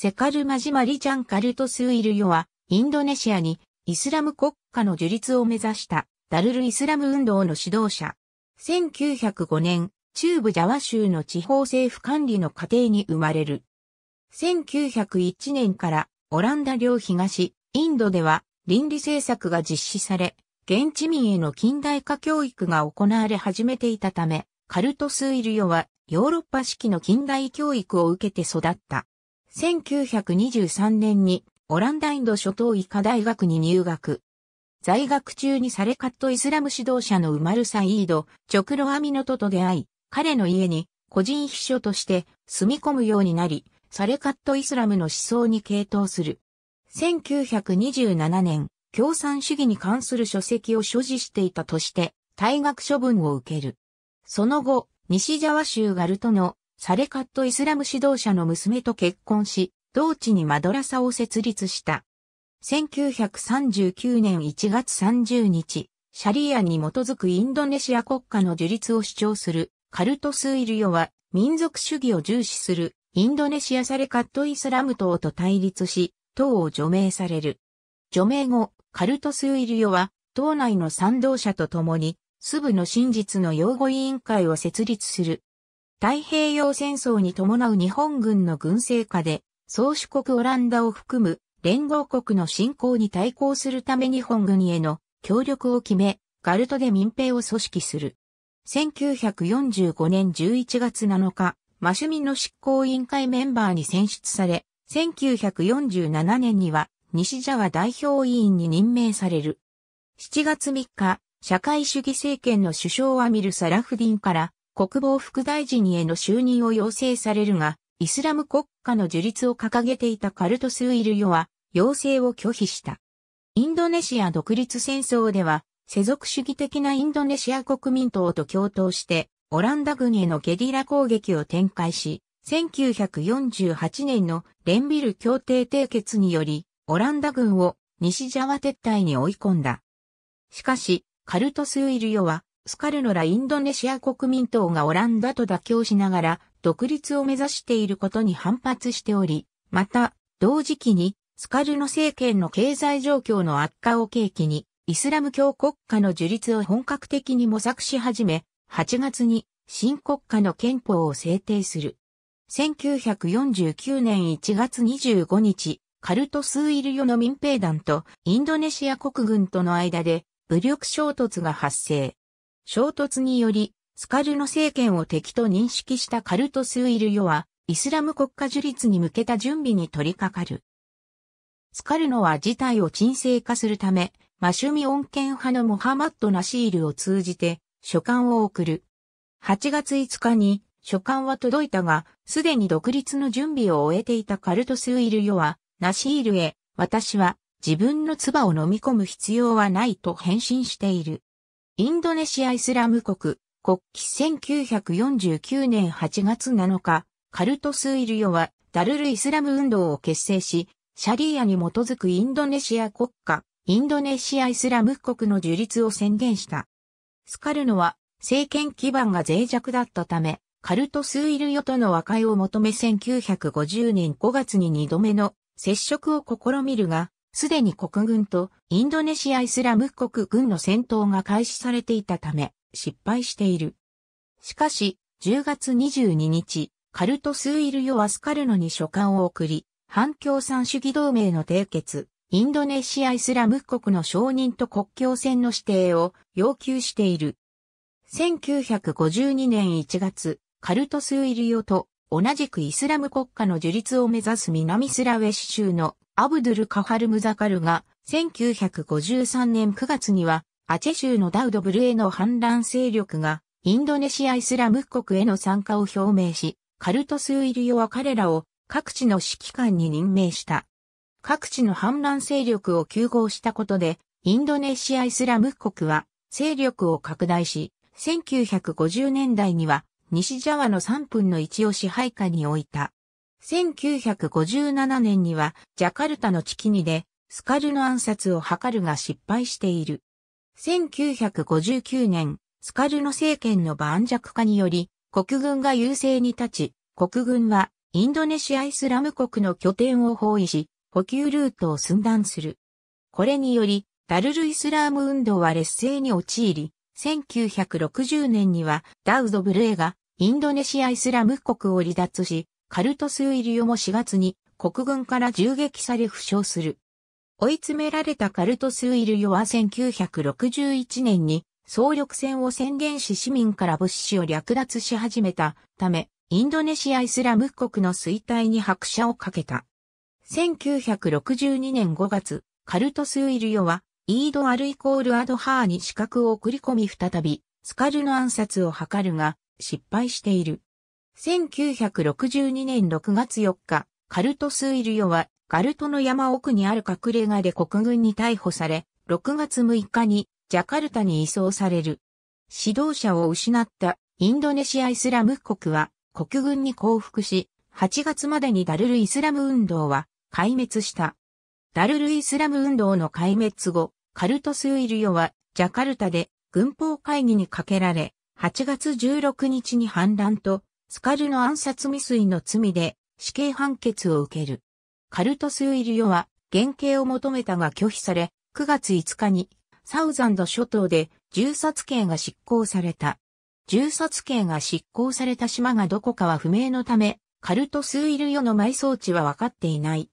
セカルマジマリチャンカルトスイルヨは、インドネシアにイスラム国家の樹立を目指したダルルイスラム運動の指導者。1905年、中部ジャワ州の地方政府管理の過程に生まれる。1901年からオランダ領東、インドでは倫理政策が実施され、現地民への近代化教育が行われ始めていたため、カルトスイルヨはヨーロッパ式の近代教育を受けて育った。1923年にオランダインド諸島医科大学に入学。在学中にサレカットイスラム指導者のウマルサイード、ョクロアミノトと出会い、彼の家に個人秘書として住み込むようになり、サレカットイスラムの思想に傾倒する。1927年、共産主義に関する書籍を所持していたとして、退学処分を受ける。その後、西ジャワ州ガルトのサレカットイスラム指導者の娘と結婚し、同地にマドラサを設立した。1939年1月30日、シャリアに基づくインドネシア国家の樹立を主張するカルトスイルヨは民族主義を重視するインドネシアサレカットイスラム党と対立し、党を除名される。除名後、カルトスイルヨは党内の賛同者と共に、スブの真実の擁護委員会を設立する太平洋戦争に伴う日本軍の軍政下で、宗主国オランダを含む連合国の侵攻に対抗するため日本軍への協力を決め、ガルトで民兵を組織する。1945年11月7日、マシュミの執行委員会メンバーに選出され、1947年には西ジャワ代表委員に任命される。7月3日、社会主義政権の首相アミル・サラフディンから国防副大臣への就任を要請されるが、イスラム国家の樹立を掲げていたカルトスウィルヨは、要請を拒否した。インドネシア独立戦争では、世俗主義的なインドネシア国民党と共闘して、オランダ軍へのゲリラ攻撃を展開し、1948年のレンビル協定締結により、オランダ軍を西ジャワ撤退に追い込んだ。しかし、カルトスウィルヨはスカルノラインドネシア国民党がオランダと妥協しながら独立を目指していることに反発しており、また、同時期にスカルノ政権の経済状況の悪化を契機に、イスラム教国家の樹立を本格的に模索し始め、8月に新国家の憲法を制定する。1949年1月25日、カルトスーイルヨの民兵団とインドネシア国軍との間で武力衝突が発生。衝突により、スカルノ政権を敵と認識したカルトスイルヨは、イスラム国家樹立に向けた準備に取り掛かる。スカルノは事態を沈静化するため、マシュミ恩恵派のモハマッド・ナシールを通じて、書簡を送る。8月5日に、書簡は届いたが、すでに独立の準備を終えていたカルトスイルヨは、ナシールへ、私は、自分の唾を飲み込む必要はないと返信している。インドネシアイスラム国、国旗1949年8月7日、カルトスイルヨはダルルイスラム運動を結成し、シャリーアに基づくインドネシア国家、インドネシアイスラム国の樹立を宣言した。スカルノは政権基盤が脆弱だったため、カルトスイルヨとの和解を求め1950年5月に2度目の接触を試みるが、すでに国軍とインドネシアイスラム国軍の戦闘が開始されていたため失敗している。しかし、10月22日、カルトスイルヨアスカルノに書簡を送り、反共産主義同盟の締結、インドネシアイスラム国の承認と国境線の指定を要求している。1952年1月、カルトスイルヨと同じくイスラム国家の樹立を目指す南スラウェシ州のアブドゥル・カハル・ムザカルが、1953年9月には、アチェ州のダウドブルへの反乱勢力が、インドネシアイスラム国への参加を表明し、カルトスウイルヨは彼らを各地の指揮官に任命した。各地の反乱勢力を急合したことで、インドネシアイスラム国は勢力を拡大し、1950年代には西ジャワの3分の1を支配下に置いた。1957年にはジャカルタのチキニでスカルの暗殺を図るが失敗している。1959年、スカルの政権の盤石化により、国軍が優勢に立ち、国軍はインドネシアイスラム国の拠点を包囲し、補給ルートを寸断する。これにより、ダルルイスラーム運動は劣勢に陥り、1960年にはダウド・ブレーがインドネシアイスラム国を離脱し、カルトスウイリオも4月に国軍から銃撃され負傷する。追い詰められたカルトスウイルヨは1961年に総力戦を宣言し市民から物資を略奪し始めたため、インドネシアイスラム国の衰退に拍車をかけた。1962年5月、カルトスウイルヨは、イードアルイコールアドハーに資格を送り込み再び、スカルの暗殺を図るが、失敗している。1962年6月4日、カルトスイルヨは、ガルトの山奥にある隠れ家で国軍に逮捕され、6月6日にジャカルタに移送される。指導者を失ったインドネシアイスラム国は国軍に降伏し、8月までにダルルイスラム運動は壊滅した。ダルルイスラム運動の壊滅後、カルトスイルヨはジャカルタで軍法会議にかけられ、8月16日に反乱とスカルの暗殺未遂の罪で死刑判決を受ける。カルトスウイリオは減刑を求めたが拒否され、9月5日にサウザンド諸島で銃殺刑が執行された。銃殺刑が執行された島がどこかは不明のため、カルトスウイルヨの埋葬地は分かっていない。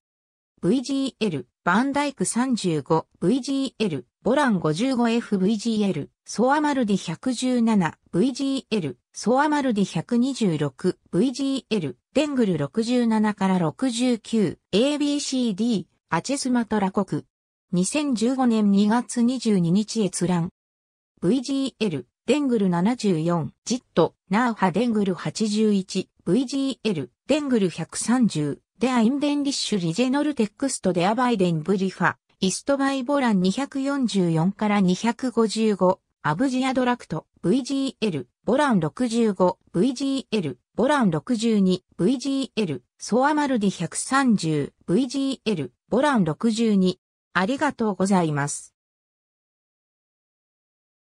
VGL、バンダイク35、VGL、ボラン 55FVGL、ソアマルディ 117VGL、ソアマルディ 126VGL、デングル67から69、ABCD、アチェスマトラ国。2015年2月22日閲覧。VGL、デングル74、ジット、ナーハデングル81、VGL、デングル130、デアインデンリッシュリジェノルテックストデアバイデンブリファ、イストバイボラン244から255、アブジアドラクト、VGL、ボラン 65VGL、ボラン 62VGL、ソアマルディ 130VGL、ボラン62。ありがとうございます。